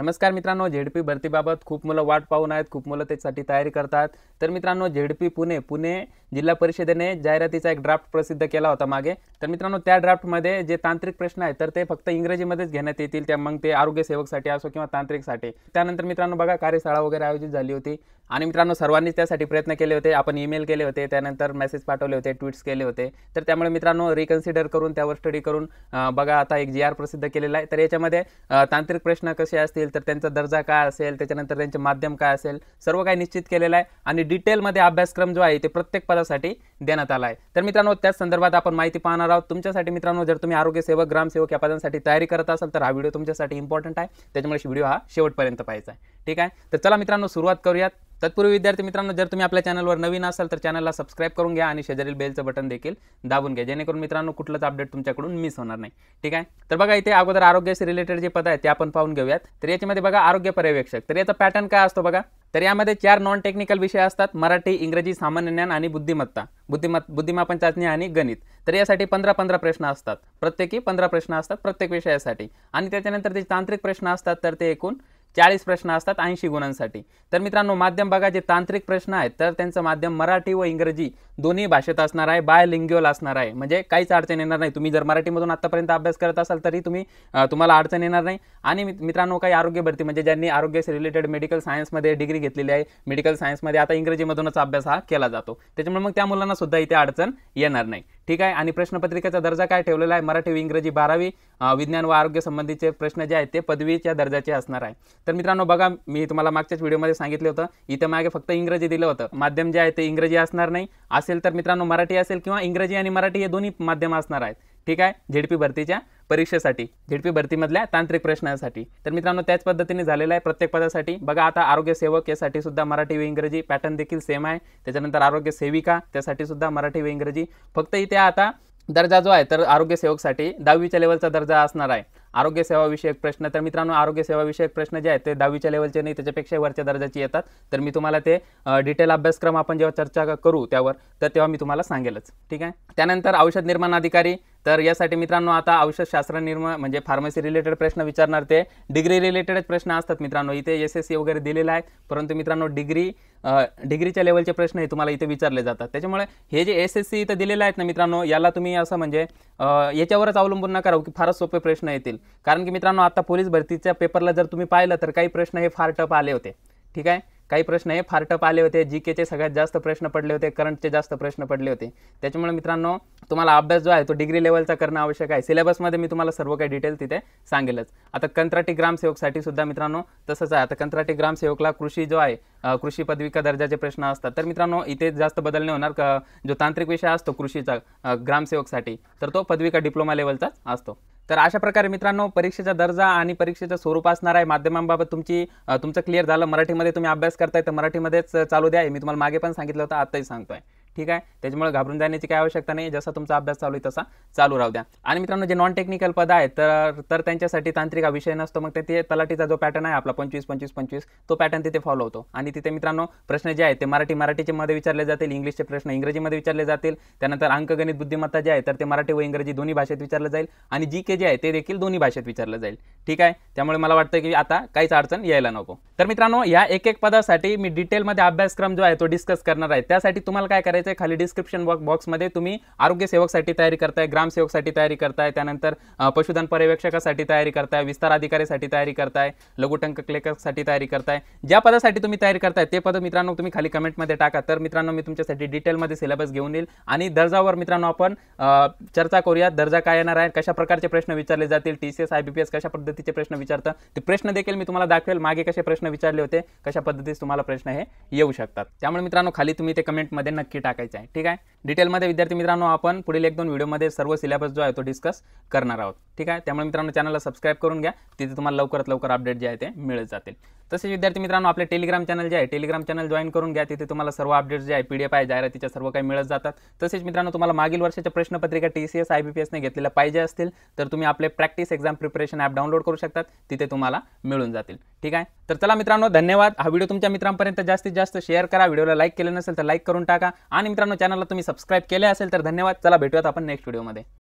नमस्कार मित्रांनो झेडपी भरतीबाबत खूप मुलं वाट पाहून आहेत खूप मुलं त्यासाठी तयारी करतात तर मित्रांनो झेडपी पुणे पुणे जिल्हा परिषदेने जाहिरातीचा एक ड्राफ्ट प्रसिद्ध केला होता मागे तर मित्रांनो त्या ड्राफ्टमध्ये जे तांत्रिक प्रश्न आहेत तर ते फक्त इंग्रजीमध्येच घेण्यात येतील त्या मग ते आरोग्य सेवकसाठी असो किंवा तांत्रिकसाठी त्यानंतर मित्रांनो बघा कार्यशाळा वगैरे आयोजित झाली होती आणि मित्रांनो सर्वांनीच त्यासाठी प्रयत्न केले होते आपण ईमेल केले होते त्यानंतर मेसेज पाठवले होते ट्विट्स केले होते तर त्यामुळे मित्रांनो रिकन्सिडर करून त्यावर स्टडी करून बघा आता एक जी आर प्रसिद्ध केलेला आहे तर याच्यामध्ये तांत्रिक प्रश्न कसे असतील तर त्यांचा दर्जा काय असेल त्याच्यानंतर त्यांचे माध्यम काय असेल सर्व काही निश्चित केलेलं आहे आणि डिटेलमध्ये अभ्यासक्रम जो आहे ते प्रत्येक विभागासाठी देण्यात आला आहे तर मित्रांनो त्याच संदर्भात आपण माहिती जर तुम्ही आरोग्य सेवक ग्रामसेवक या पदांसाठी तैयारी करा तो हा व्हिडिओ तुमच्यासाठी इम्पॉर्टेंट है त्याच्यामुळे व्हिडिओ हा शेवटपर्यंत पाए आहे ठीक आहे तर चला मित्रांनो सुरुआत करूयात तत्पूर्वी विद्यार्थी मित्रांनो जर तुम्ही आपल्या चॅनलवर नवीन असाल तर चॅनलला सबस्क्राईब करून घ्या आणि शेजारील बेलचं बटन देखील दाबून घ्या जेणेकरून मित्रांनो कुठलंच अपडेट तुमच्याकडून मिस होणार नाही ठीक आहे तर बघा इथे अगोदर आरोग्याशी रिलेटेड जे पद आहे ते आपण पाहून घेऊयात तर याच्यामध्ये बघा आरोग्य पर्यवेक्षक तर याचा पॅटर्न काय असतो बघा तर यामध्ये चार नॉन टेक्निकल विषय असतात मराठी इंग्रजी सामान्य ज्ञान आणि बुद्धिमत्ता बुद्धिमत् बुद्धिमापन चाचणी आणि गणित तर यासाठी पंधरा पंधरा प्रश्न असतात प्रत्येकी पंधरा प्रश्न असतात प्रत्येक विषयासाठी आणि त्याच्यानंतर ते तांत्रिक प्रश्न असतात तर ते एकूण चाळीस प्रश्न असतात ऐंशी गुणांसाठी तर मित्रांनो माध्यम बघा जे तांत्रिक प्रश्न आहेत तर त्यांचं माध्यम मराठी व इंग्रजी दोन्ही भाषेत असणार आहे बाय लिंग्युअल असणार आहे म्हणजे काहीच अडचण येणार नाही तुम्ही जर मराठीमधून आत्तापर्यंत अभ्यास करत असाल तरी तुम्ही तुम्हाला अडचण येणार नाही आणि मित्रांनो काही आरोग्य भरती म्हणजे ज्यांनी आरोग्याशी रिलेटेड मेडिकल सायन्समध्ये डिग्री घेतलेली आहे मेडिकल सायन्समध्ये आता इंग्रजीमधूनच अभ्यास हा केला जातो त्याच्यामुळे मग त्या मुलांना सुद्धा इथे अडचण येणार नाही ठीक आहे आणि प्रश्नपत्रिकेचा दर्जा काय ठेवलेला आहे मराठी व इंग्रजी बारावी विज्ञान व आरोग्य संबंधीचे प्रश्न जे आहेत ते पदवीच्या दर्जाचे असणार आहे तर मित्रांनो बघा मी तुम्हाला मागच्याच व्हिडिओमध्ये सांगितलं होतं इथं मागे फक्त इंग्रजी दिलं होतं माध्यम जे आहे ते इंग्रजी असणार नाही असेल तर मित्रांनो मराठी असेल किंवा इंग्रजी आणि मराठी हे दोन्ही माध्यम असणार आहेत ठीक आहे झेडपी भरतीच्या परीक्षेसाठी झेडपी भरतीमधल्या तांत्रिक प्रश्नांसाठी तर मित्रांनो त्याच पद्धतीने झालेलं आहे प्रत्येक पदासाठी बघा आता आरोग्य सेवक यासाठी सुद्धा मराठी व इंग्रजी पॅटर्न देखील सेम आहे त्याच्यानंतर आरोग्य सेविका त्यासाठी सुद्धा मराठी व इंग्रजी फक्त इथे आता दर्जा जो आहे तर आरोग्य सेवकसाठी दहावीच्या लेवलचा दर्जा असणार आहे आरोग्य सेवाविषयक प्रश्न तर मित्रांनो आरोग्य सेवाविषयक प्रश्न जे आहेत ते दहावीच्या लेवलचे नाही त्याच्यापेक्षा वरच्या दर्जाचे येतात तर मी तुम्हाला ते डिटेल अभ्यासक्रम आपण जेव्हा चर्चा करू त्यावर तर तेव्हा मी तुम्हाला सांगेलच ठीक आहे त्यानंतर औषध निर्माण अधिकारी तर यासाठी मित्रांनो आता शास्त्र निर्म म्हणजे फार्मसी रिलेटेड प्रश्न विचारणार ते डिग्री रिलेटेडच प्रश्न असतात मित्रांनो इथे एस एस सी वगैरे दिलेला आहे परंतु मित्रांनो डिग्री डिग्रीच्या लेवलचे प्रश्न हे तुम्हाला इथे विचारले जातात त्याच्यामुळे हे जे एस एस सी इथं दिलेले आहेत ना मित्रांनो याला तुम्ही असं म्हणजे याच्यावरच अवलंबून न करावं की फारच सोपे प्रश्न येतील कारण की मित्रांनो आता पोलीस भरतीच्या पेपरला जर तुम्ही पाहिलं तर काही प्रश्न हे फार टप आले होते ठीक आहे काही प्रश्न हे फार टप आले होते जी केचे सगळ्यात जास्त प्रश्न पडले होते करंटचे जास्त प्रश्न पडले होते त्याच्यामुळे मित्रांनो तुम्हाला अभ्यास जो आहे तो डिग्री लेवलचा करणं आवश्यक आहे सिलेबसमध्ये मी तुम्हाला सर्व काही डिटेल तिथे सांगेलच आता कंत्राटी ग्रामसेवकसाठी सुद्धा मित्रांनो तसंच आहे आता कंत्राटी ग्रामसेवकला कृषी जो आहे कृषी पदविका दर्जाचे प्रश्न असतात तर मित्रांनो इथे जास्त बदल नाही होणार जो तांत्रिक विषय असतो कृषीचा ग्रामसेवकसाठी तर तो पदविका डिप्लोमा लेवलचाच असतो तर अशा प्रकारे मित्रांनो परीक्षेचा दर्जा आणि परीक्षेचं स्वरूप असणार आहे माध्यमांबाबत तुमची तुमचं क्लिअर झालं मराठीमध्ये तुम्ही अभ्यास करताय तर मराठीमध्येच चालू द्या मी तुम्हाला मागे पण सांगितलं होतं आताही सांगतोय ठीक आहे त्याच्यामुळे घाबरून जाण्याची काही आवश्यकता नाही जसा तुमचा अभ्यास चालू आहे तसा चालू राहू द्या आणि मित्रांनो जे नॉन टेक्निकल पद आहे तर तर त्यांच्यासाठी तांत्रिक हा विषय नसतो मग ते तलाठीचा जो पॅटर्न आहे आपला पंचवीस पंचवीस पंचवीस तो पॅटर्न तिथे फॉलो होतो आणि तिथे मित्रांनो प्रश्न जे आहे ते मराठी मराठीचे मध्ये विचारले जातील इंग्लिशचे प्रश्न इंग्रजीमध्ये विचारले जातील त्यानंतर अंकगणित बुद्धिमत्ता जे आहे तर ते मराठी व इंग्रजी दोन्ही भाषेत विचारलं जाईल आणि जी के जे आहे ते देखील दोन्ही भाषेत विचारलं जाईल ठीक आहे त्यामुळे मला वाटतं की आता काहीच अडचण यायला नको तर मित्रांनो या एक एक पदासाठी मी डिटेलमध्ये अभ्यासक्रम जो आहे तो डिस्कस करणार आहे त्यासाठी तुम्हाला काय करायचं खाली डिस्क्रिप्शन बॉक्स बॉक्समध्ये तुम्ही आरोग्य साठी तयारी करताय साठी तयारी करताय त्यानंतर पशुधन पर्यवेक्षकासाठी तयारी करताय विस्तार अधिकारीसाठी तयारी करताय लघुटंक लेखकसाठी तयारी करताय ज्या पदासाठी तुम्ही तयारी करताय ते पद मित्रांनो तुम्ही खाली कमेंटमध्ये टाका तर मित्रांनो मी तुमच्यासाठी डिटेलमध्ये सिलेबस घेऊन येईल आणि दर्जावर मित्रांनो आपण चर्चा करूया दर्जा काय येणार आहे कशा प्रकारचे प्रश्न विचारले जातील T C S I B P S कशा पद्धतीचे प्रश्न विचारतं ते प्रश्न देखील मी तुम्हाला दाखवेल मागे कसे प्रश्न विचारले होते कशा पद्धतीचे तुम्हाला प्रश्न हे येऊ शकतात त्यामुळे मित्रांनो खाली तुम्ही ते कमेंटमध्ये नक्की टाकायचं आहे ठीक आहे डिटेलमध्ये विद्यार्थी मित्रांनो आपण पुढील एक दोन व्हिडिओमध्ये सर्व सिलेबस जो आहे तो डिस्कस करणार आहोत ठीक आहे त्यामुळे मित्रांनो चॅनलला सबस्क्राईब करून घ्या तिथे तुम्हाला लवकरात लवकर अपडेट जे आहे ते मिळत जातील तसेच विद्यार्थी मित्रांनो आपले टेलिग्राम चॅनल जे आहे टेलिग्राम चॅनल जॉईन करून घ्या तिथे तुम्हाला सर्व अपडेट्स जे आहे पी डी एफ आहे जाहिरातीच्या सर्व काही मिळत जातात तसेच मित्रांनो तुम्हाला मागील वर्षाच्या प्रश्नपत्रिका T C S I B P एसने घेतलेल्या पाहिजे असतील तर तुम्ही आपले practice exam preparation app download करू शकतात तिथे तुम्हाला मिळून जातील ठीक आहे तर चला मित्रांनो धन्यवाद हा व्हिडिओ तुमच्या मित्रांपर्यंत जास्तीत जास्त शेअर करा व्हिडिओला लाईक केले नसेल तर लाईक करून टाका आणि मित्रांनो चॅनलला तुम्ही सबस्क्राईब केले असेल तर धन्यवाद चला भेटूयात आपण नेक्स्ट व्हिडिओमध्ये